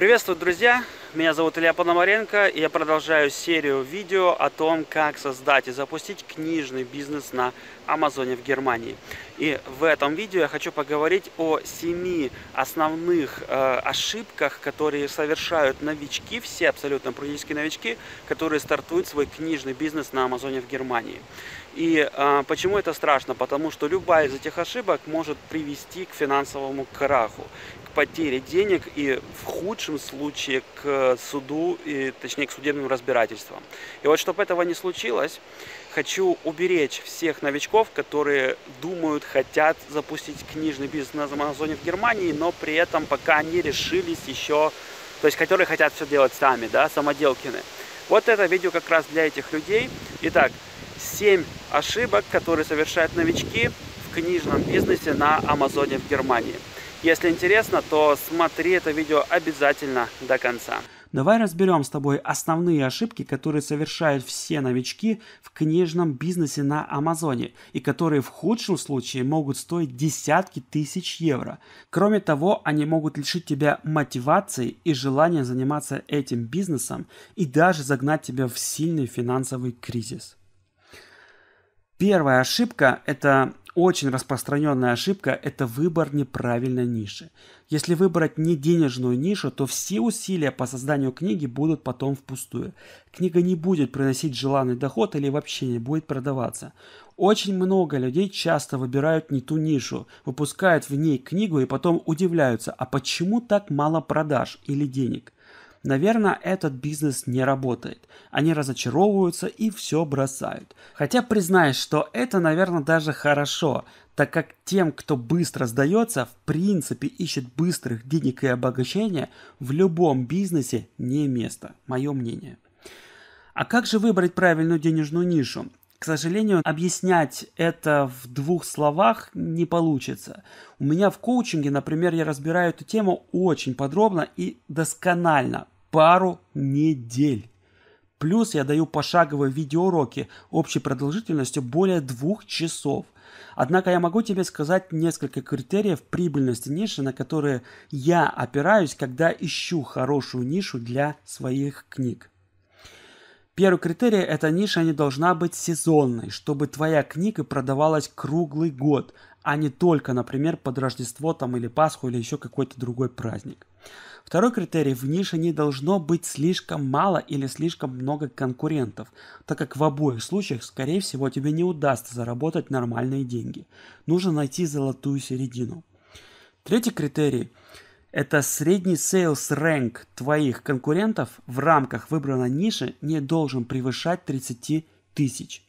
Приветствую, друзья! Меня зовут Илья Пономаренко, и я продолжаю серию видео о том, как создать и запустить книжный бизнес на Амазоне в Германии. И в этом видео я хочу поговорить о семи основных э, ошибках, которые совершают новички, все абсолютно практически новички, которые стартуют свой книжный бизнес на Амазоне в Германии. И э, почему это страшно? Потому что любая из этих ошибок может привести к финансовому краху потере денег и в худшем случае к суду, и, точнее к судебным разбирательствам. И вот чтобы этого не случилось, хочу уберечь всех новичков, которые думают, хотят запустить книжный бизнес на Амазоне в Германии, но при этом пока не решились еще, то есть которые хотят все делать сами, да, самоделкины. Вот это видео как раз для этих людей. Итак, 7 ошибок, которые совершают новички в книжном бизнесе на Амазоне в Германии. Если интересно, то смотри это видео обязательно до конца. Давай разберем с тобой основные ошибки, которые совершают все новички в книжном бизнесе на Амазоне и которые в худшем случае могут стоить десятки тысяч евро. Кроме того, они могут лишить тебя мотивации и желания заниматься этим бизнесом и даже загнать тебя в сильный финансовый кризис. Первая ошибка – это очень распространенная ошибка – это выбор неправильной ниши. Если выбрать не денежную нишу, то все усилия по созданию книги будут потом впустую. Книга не будет приносить желанный доход или вообще не будет продаваться. Очень много людей часто выбирают не ту нишу, выпускают в ней книгу и потом удивляются, а почему так мало продаж или денег – Наверное, этот бизнес не работает. Они разочаровываются и все бросают. Хотя признаюсь, что это, наверное, даже хорошо, так как тем, кто быстро сдается, в принципе ищет быстрых денег и обогащения, в любом бизнесе не место, мое мнение. А как же выбрать правильную денежную нишу? К сожалению, объяснять это в двух словах не получится. У меня в коучинге, например, я разбираю эту тему очень подробно и досконально, пару недель. Плюс я даю пошаговые видеоуроки общей продолжительностью более двух часов. Однако я могу тебе сказать несколько критериев прибыльности ниши, на которые я опираюсь, когда ищу хорошую нишу для своих книг. Первый критерий – эта ниша не должна быть сезонной, чтобы твоя книга продавалась круглый год, а не только, например, под Рождество там, или Пасху или еще какой-то другой праздник. Второй критерий – в нише не должно быть слишком мало или слишком много конкурентов, так как в обоих случаях, скорее всего, тебе не удастся заработать нормальные деньги. Нужно найти золотую середину. Третий критерий – это средний sales rank твоих конкурентов в рамках выбранной ниши не должен превышать 30 тысяч.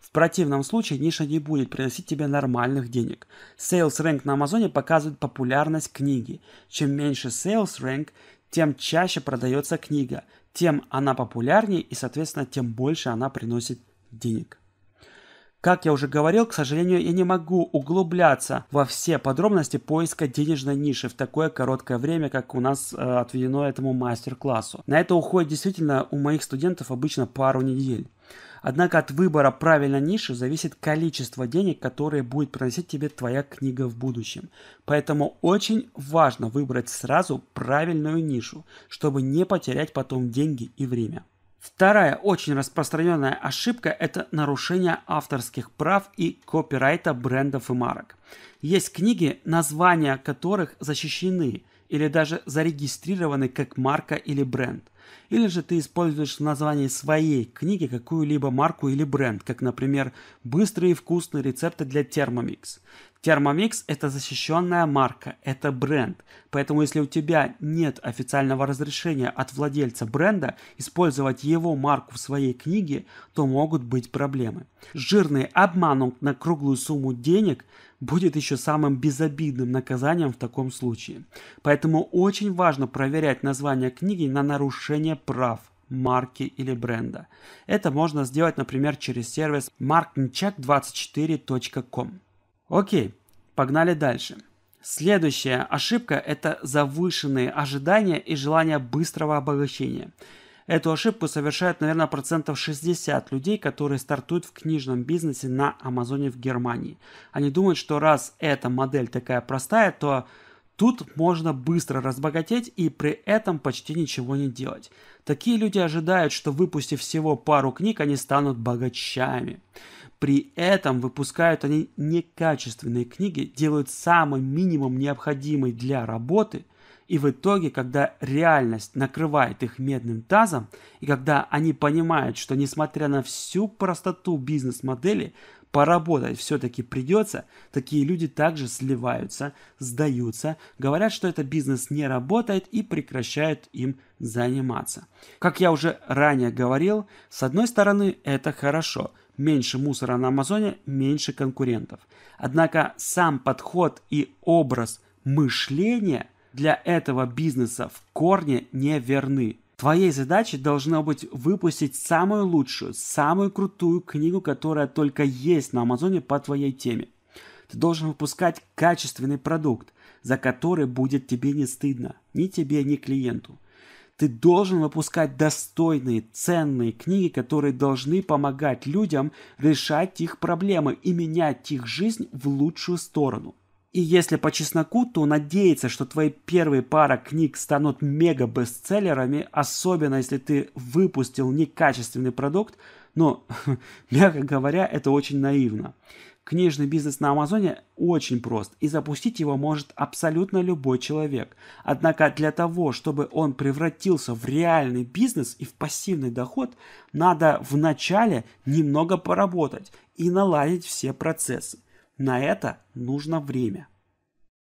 В противном случае ниша не будет приносить тебе нормальных денег. Sales rank на Амазоне показывает популярность книги. Чем меньше sales rank, тем чаще продается книга, тем она популярнее и, соответственно, тем больше она приносит денег. Как я уже говорил, к сожалению, я не могу углубляться во все подробности поиска денежной ниши в такое короткое время, как у нас э, отведено этому мастер-классу. На это уходит действительно у моих студентов обычно пару недель. Однако от выбора правильной ниши зависит количество денег, которые будет приносить тебе твоя книга в будущем. Поэтому очень важно выбрать сразу правильную нишу, чтобы не потерять потом деньги и время. Вторая очень распространенная ошибка – это нарушение авторских прав и копирайта брендов и марок. Есть книги, названия которых защищены или даже зарегистрированы как марка или бренд. Или же ты используешь в названии своей книги какую-либо марку или бренд, как, например, «Быстрые и вкусные рецепты для Thermomix». Thermomix – это защищенная марка, это бренд. Поэтому если у тебя нет официального разрешения от владельца бренда использовать его марку в своей книге, то могут быть проблемы. Жирный обман на круглую сумму денег будет еще самым безобидным наказанием в таком случае. Поэтому очень важно проверять название книги на нарушение прав марки или бренда. Это можно сделать, например, через сервис marketcheck24.com. Окей, погнали дальше. Следующая ошибка – это завышенные ожидания и желание быстрого обогащения. Эту ошибку совершают, наверное, процентов 60 людей, которые стартуют в книжном бизнесе на Амазоне в Германии. Они думают, что раз эта модель такая простая, то Тут можно быстро разбогатеть и при этом почти ничего не делать. Такие люди ожидают, что выпустив всего пару книг, они станут богачами. При этом выпускают они некачественные книги, делают самый минимум необходимый для работы, и в итоге, когда реальность накрывает их медным тазом, и когда они понимают, что несмотря на всю простоту бизнес-модели, поработать все-таки придется, такие люди также сливаются, сдаются, говорят, что этот бизнес не работает и прекращают им заниматься. Как я уже ранее говорил, с одной стороны это хорошо, меньше мусора на Амазоне, меньше конкурентов. Однако сам подход и образ мышления для этого бизнеса в корне не верны. Твоей задачей должно быть выпустить самую лучшую, самую крутую книгу, которая только есть на Амазоне по твоей теме. Ты должен выпускать качественный продукт, за который будет тебе не стыдно, ни тебе, ни клиенту. Ты должен выпускать достойные, ценные книги, которые должны помогать людям решать их проблемы и менять их жизнь в лучшую сторону. И если по чесноку, то надеяться, что твои первые пара книг станут мега-бестселлерами, особенно если ты выпустил некачественный продукт, но, мягко говоря, это очень наивно. Книжный бизнес на Амазоне очень прост, и запустить его может абсолютно любой человек. Однако для того, чтобы он превратился в реальный бизнес и в пассивный доход, надо вначале немного поработать и наладить все процессы. На это нужно время.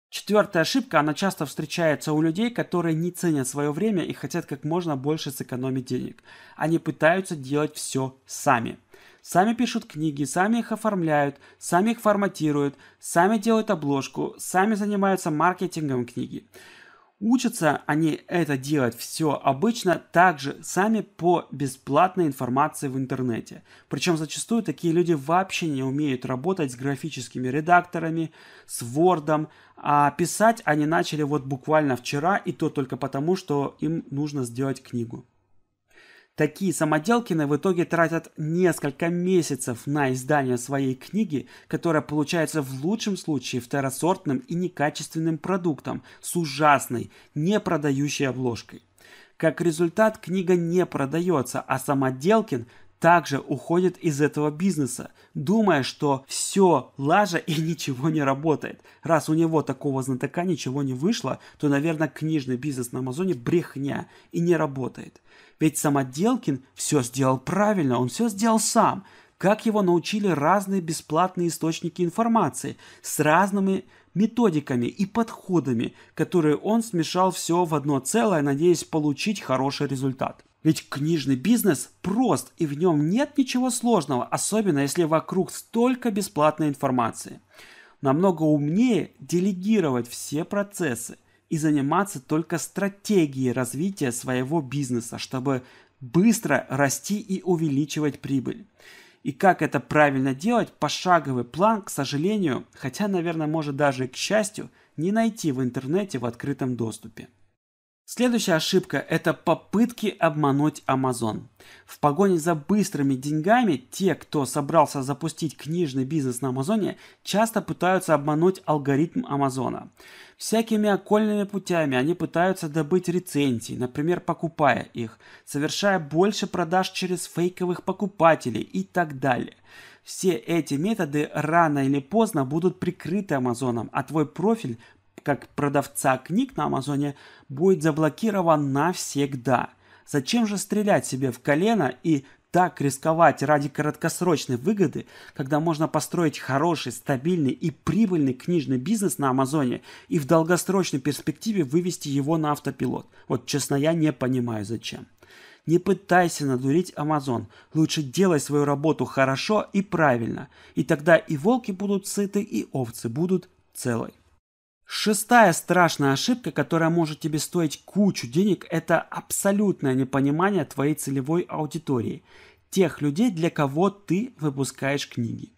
Четвертая ошибка, она часто встречается у людей, которые не ценят свое время и хотят как можно больше сэкономить денег. Они пытаются делать все сами. Сами пишут книги, сами их оформляют, сами их форматируют, сами делают обложку, сами занимаются маркетингом книги. Учатся они это делать все обычно также сами по бесплатной информации в интернете. Причем зачастую такие люди вообще не умеют работать с графическими редакторами, с Word, а писать они начали вот буквально вчера и то только потому, что им нужно сделать книгу. Такие самоделкины в итоге тратят несколько месяцев на издание своей книги, которая получается в лучшем случае второсортным и некачественным продуктом с ужасной, не продающей обложкой. Как результат, книга не продается, а самоделкин также уходят из этого бизнеса, думая, что все лажа и ничего не работает. Раз у него такого знатока ничего не вышло, то, наверное, книжный бизнес на Амазоне брехня и не работает. Ведь самоделкин все сделал правильно, он все сделал сам. Как его научили разные бесплатные источники информации с разными методиками и подходами, которые он смешал все в одно целое, надеясь получить хороший результат. Ведь книжный бизнес прост и в нем нет ничего сложного, особенно если вокруг столько бесплатной информации. Намного умнее делегировать все процессы и заниматься только стратегией развития своего бизнеса, чтобы быстро расти и увеличивать прибыль. И как это правильно делать, пошаговый план, к сожалению, хотя, наверное, может даже и к счастью, не найти в интернете в открытом доступе. Следующая ошибка – это попытки обмануть Amazon. В погоне за быстрыми деньгами те, кто собрался запустить книжный бизнес на Амазоне, часто пытаются обмануть алгоритм Амазона. Всякими окольными путями они пытаются добыть рецензии, например, покупая их, совершая больше продаж через фейковых покупателей и так далее. Все эти методы рано или поздно будут прикрыты Амазоном, а твой профиль как продавца книг на Амазоне, будет заблокирован навсегда. Зачем же стрелять себе в колено и так рисковать ради краткосрочной выгоды, когда можно построить хороший, стабильный и прибыльный книжный бизнес на Амазоне и в долгосрочной перспективе вывести его на автопилот. Вот честно, я не понимаю зачем. Не пытайся надурить Амазон. Лучше делай свою работу хорошо и правильно. И тогда и волки будут сыты, и овцы будут целы. Шестая страшная ошибка, которая может тебе стоить кучу денег, это абсолютное непонимание твоей целевой аудитории, тех людей, для кого ты выпускаешь книги.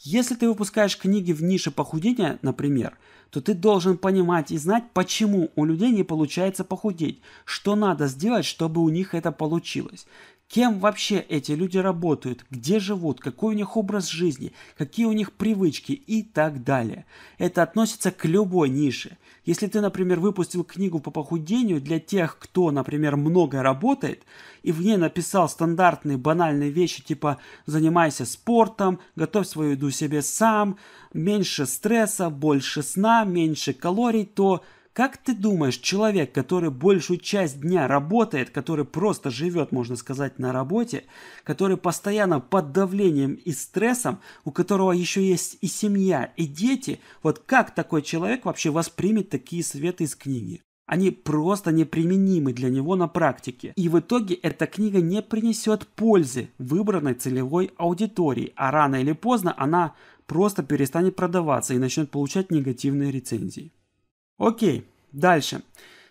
Если ты выпускаешь книги в нише похудения, например, то ты должен понимать и знать, почему у людей не получается похудеть, что надо сделать, чтобы у них это получилось. Кем вообще эти люди работают, где живут, какой у них образ жизни, какие у них привычки и так далее. Это относится к любой нише. Если ты, например, выпустил книгу по похудению для тех, кто, например, много работает, и в ней написал стандартные банальные вещи типа «занимайся спортом», «готовь свою еду себе сам», «меньше стресса», «больше сна», «меньше калорий», то как ты думаешь, человек, который большую часть дня работает, который просто живет, можно сказать, на работе, который постоянно под давлением и стрессом, у которого еще есть и семья, и дети, вот как такой человек вообще воспримет такие советы из книги? Они просто неприменимы для него на практике. И в итоге эта книга не принесет пользы выбранной целевой аудитории, а рано или поздно она просто перестанет продаваться и начнет получать негативные рецензии. Окей, дальше.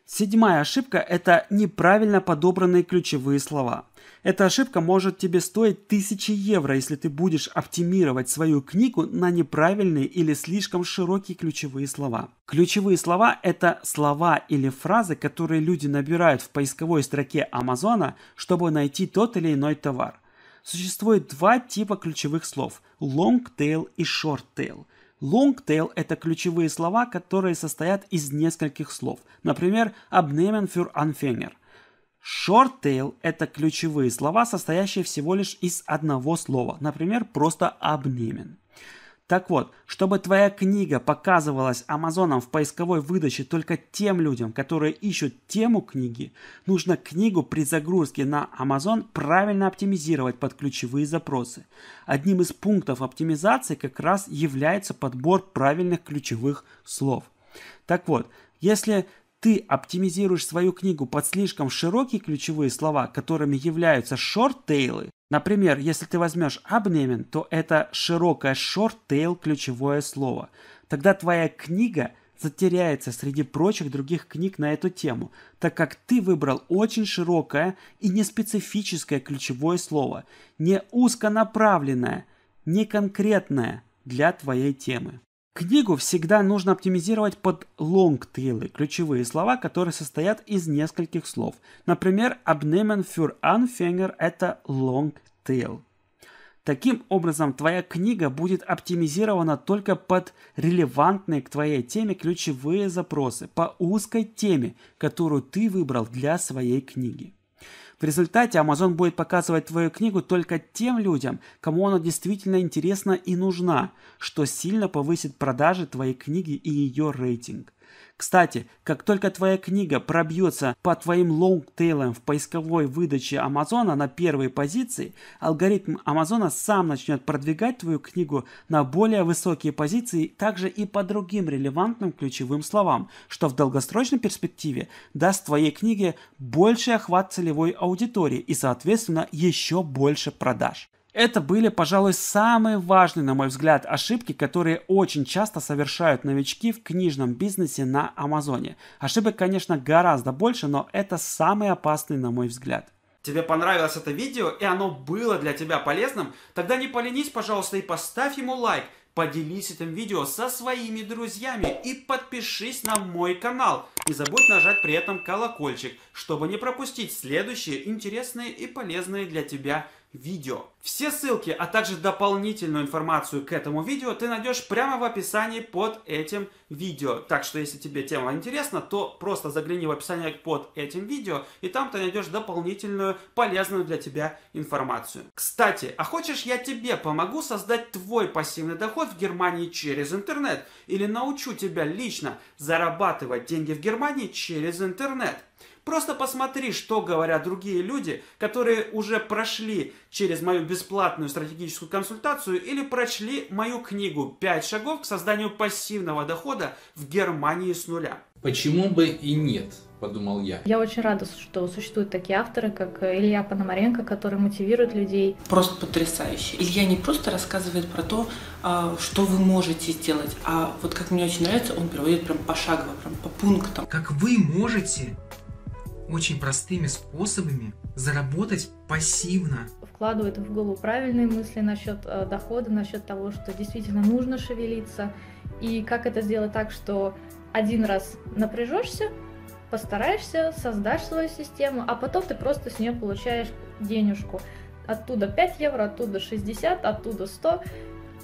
Седьмая ошибка – это неправильно подобранные ключевые слова. Эта ошибка может тебе стоить тысячи евро, если ты будешь оптимировать свою книгу на неправильные или слишком широкие ключевые слова. Ключевые слова – это слова или фразы, которые люди набирают в поисковой строке Амазона, чтобы найти тот или иной товар. Существует два типа ключевых слов – long tail и short tail – Long tail – это ключевые слова, которые состоят из нескольких слов. Например, abnehmen für Anfänger. tail – это ключевые слова, состоящие всего лишь из одного слова. Например, просто abnehmen. Так вот, чтобы твоя книга показывалась Амазоном в поисковой выдаче только тем людям, которые ищут тему книги, нужно книгу при загрузке на Amazon правильно оптимизировать под ключевые запросы. Одним из пунктов оптимизации как раз является подбор правильных ключевых слов. Так вот, если ты оптимизируешь свою книгу под слишком широкие ключевые слова, которыми являются шорт шорттейлы, Например, если ты возьмешь abnehmen, то это широкое шорт-тейл ключевое слово. Тогда твоя книга затеряется среди прочих других книг на эту тему, так как ты выбрал очень широкое и неспецифическое ключевое слово, не узконаправленное, не конкретное для твоей темы. Книгу всегда нужно оптимизировать под long лонгтейлы, ключевые слова, которые состоят из нескольких слов. Например, «Abnehmen für Anfänger» — это long tail. Таким образом, твоя книга будет оптимизирована только под релевантные к твоей теме ключевые запросы по узкой теме, которую ты выбрал для своей книги. В результате Amazon будет показывать твою книгу только тем людям, кому она действительно интересна и нужна, что сильно повысит продажи твоей книги и ее рейтинг – кстати, как только твоя книга пробьется по твоим лонгтейлам в поисковой выдаче Амазона на первой позиции, алгоритм Амазона сам начнет продвигать твою книгу на более высокие позиции также и по другим релевантным ключевым словам, что в долгосрочной перспективе даст твоей книге больший охват целевой аудитории и, соответственно, еще больше продаж. Это были, пожалуй, самые важные, на мой взгляд, ошибки, которые очень часто совершают новички в книжном бизнесе на Амазоне. Ошибок, конечно, гораздо больше, но это самые опасные, на мой взгляд тебе понравилось это видео и оно было для тебя полезным, тогда не поленись, пожалуйста, и поставь ему лайк, поделись этим видео со своими друзьями и подпишись на мой канал. Не забудь нажать при этом колокольчик, чтобы не пропустить следующие интересные и полезные для тебя видео. Все ссылки, а также дополнительную информацию к этому видео ты найдешь прямо в описании под этим видео. Так что, если тебе тема интересна, то просто загляни в описание под этим видео, и там ты найдешь дополнительную полезную для тебя информацию. Кстати, а хочешь я тебе помогу создать твой пассивный доход в Германии через интернет? Или научу тебя лично зарабатывать деньги в Германии через интернет? Просто посмотри, что говорят другие люди, которые уже прошли через мою бесплатную стратегическую консультацию или прочли мою книгу «Пять шагов к созданию пассивного дохода в Германии с нуля». Почему бы и нет, подумал я. Я очень рада, что существуют такие авторы, как Илья Пономаренко, который мотивирует людей. Просто потрясающе. Илья не просто рассказывает про то, а, что вы можете сделать, а вот как мне очень нравится, он проводит прям пошагово, прям по пунктам. Как вы можете очень простыми способами заработать пассивно. Вкладывает в голову правильные мысли насчет э, дохода, насчет того, что действительно нужно шевелиться, и как это сделать так, что один раз напряжешься, постараешься, создашь свою систему, а потом ты просто с нее получаешь денежку. Оттуда 5 евро, оттуда 60, оттуда 100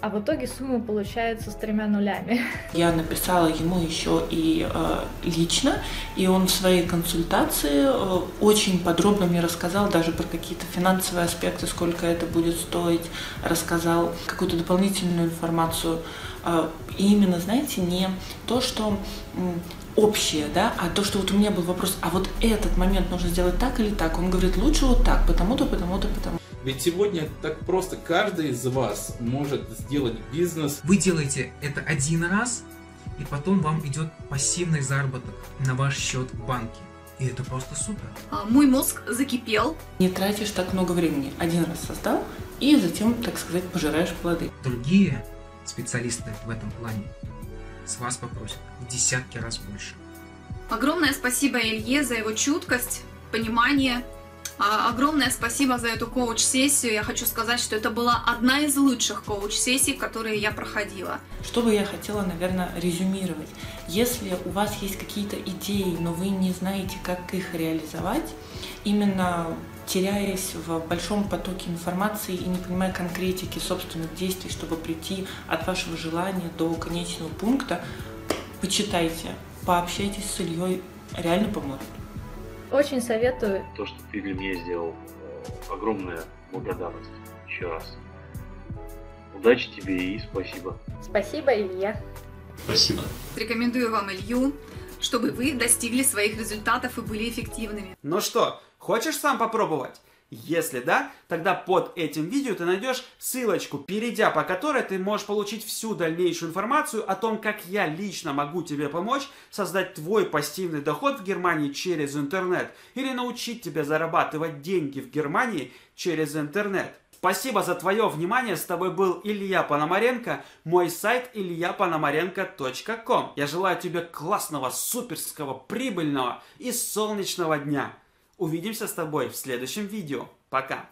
а в итоге сумма получается с тремя нулями. Я написала ему еще и э, лично, и он в своей консультации э, очень подробно мне рассказал даже про какие-то финансовые аспекты, сколько это будет стоить, рассказал какую-то дополнительную информацию. Э, и именно, знаете, не то, что общее, да, а то, что вот у меня был вопрос, а вот этот момент нужно сделать так или так, он говорит, лучше вот так, потому-то, потому-то, потому -то. Ведь сегодня так просто каждый из вас может сделать бизнес. Вы делаете это один раз, и потом вам идет пассивный заработок на ваш счет в банке. И это просто супер. А, мой мозг закипел. Не тратишь так много времени. Один раз создал, и затем, так сказать, пожираешь плоды. Другие специалисты в этом плане с вас попросят в десятки раз больше. Огромное спасибо Илье за его чуткость, понимание а, огромное спасибо за эту коуч-сессию. Я хочу сказать, что это была одна из лучших коуч-сессий, которые я проходила. Что бы я хотела, наверное, резюмировать? Если у вас есть какие-то идеи, но вы не знаете, как их реализовать, именно теряясь в большом потоке информации и не понимая конкретики собственных действий, чтобы прийти от вашего желания до конечного пункта, почитайте, пообщайтесь с Ильей, реально поможет. Очень советую. То, что ты для меня сделал, э, огромная благодарность еще раз. Удачи тебе и спасибо. Спасибо, Илья. Спасибо. Рекомендую вам Илью, чтобы вы достигли своих результатов и были эффективными. Ну что, хочешь сам попробовать? Если да, тогда под этим видео ты найдешь ссылочку, перейдя по которой ты можешь получить всю дальнейшую информацию о том, как я лично могу тебе помочь создать твой пассивный доход в Германии через интернет или научить тебя зарабатывать деньги в Германии через интернет. Спасибо за твое внимание. С тобой был Илья Пономаренко. Мой сайт ильяпономаренко.ком. Я желаю тебе классного, суперского, прибыльного и солнечного дня. Увидимся с тобой в следующем видео. Пока!